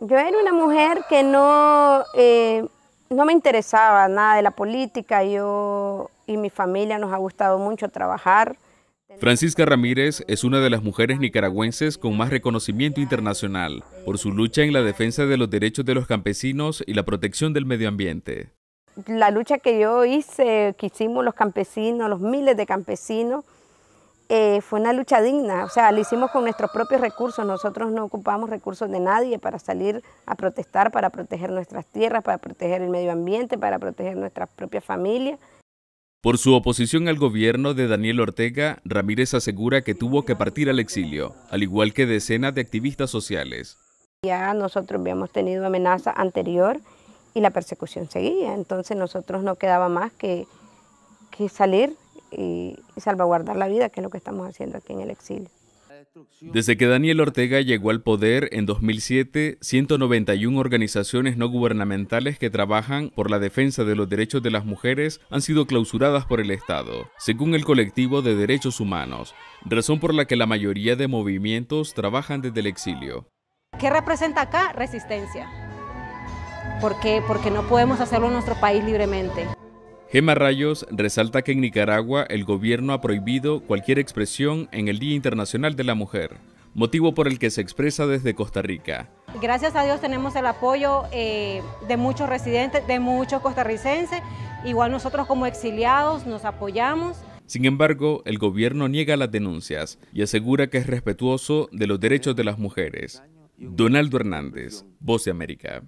Yo era una mujer que no, eh, no me interesaba nada de la política. Yo y mi familia nos ha gustado mucho trabajar. Francisca Ramírez es una de las mujeres nicaragüenses con más reconocimiento internacional por su lucha en la defensa de los derechos de los campesinos y la protección del medio ambiente. La lucha que yo hice, que hicimos los campesinos, los miles de campesinos, eh, fue una lucha digna, o sea, lo hicimos con nuestros propios recursos, nosotros no ocupamos recursos de nadie para salir a protestar, para proteger nuestras tierras, para proteger el medio ambiente, para proteger nuestras propias familias. Por su oposición al gobierno de Daniel Ortega, Ramírez asegura que tuvo que partir al exilio, al igual que decenas de activistas sociales. Ya nosotros habíamos tenido amenaza anterior y la persecución seguía, entonces nosotros no quedaba más que, que salir y salvaguardar la vida, que es lo que estamos haciendo aquí en el exilio. Desde que Daniel Ortega llegó al poder en 2007, 191 organizaciones no gubernamentales que trabajan por la defensa de los derechos de las mujeres han sido clausuradas por el Estado, según el colectivo de derechos humanos, razón por la que la mayoría de movimientos trabajan desde el exilio. ¿Qué representa acá? Resistencia. ¿Por qué? Porque no podemos hacerlo en nuestro país libremente. Gema Rayos resalta que en Nicaragua el gobierno ha prohibido cualquier expresión en el Día Internacional de la Mujer, motivo por el que se expresa desde Costa Rica. Gracias a Dios tenemos el apoyo eh, de muchos residentes, de muchos costarricenses, igual nosotros como exiliados nos apoyamos. Sin embargo, el gobierno niega las denuncias y asegura que es respetuoso de los derechos de las mujeres. Donaldo Hernández, Voz de América.